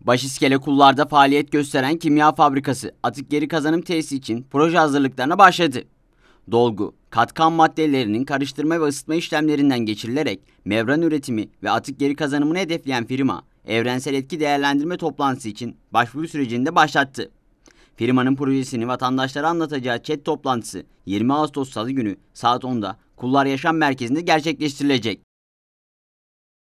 Başiskele kullarda faaliyet gösteren kimya fabrikası atık geri kazanım tesisi için proje hazırlıklarına başladı. Dolgu, katkan maddelerinin karıştırma ve ısıtma işlemlerinden geçirilerek mevran üretimi ve atık geri kazanımını hedefleyen firma, evrensel etki değerlendirme toplantısı için başvuru sürecini de başlattı. Firmanın projesini vatandaşlara anlatacağı chat toplantısı 20 Ağustos Salı günü saat 10'da Kullar Yaşam Merkezi'nde gerçekleştirilecek.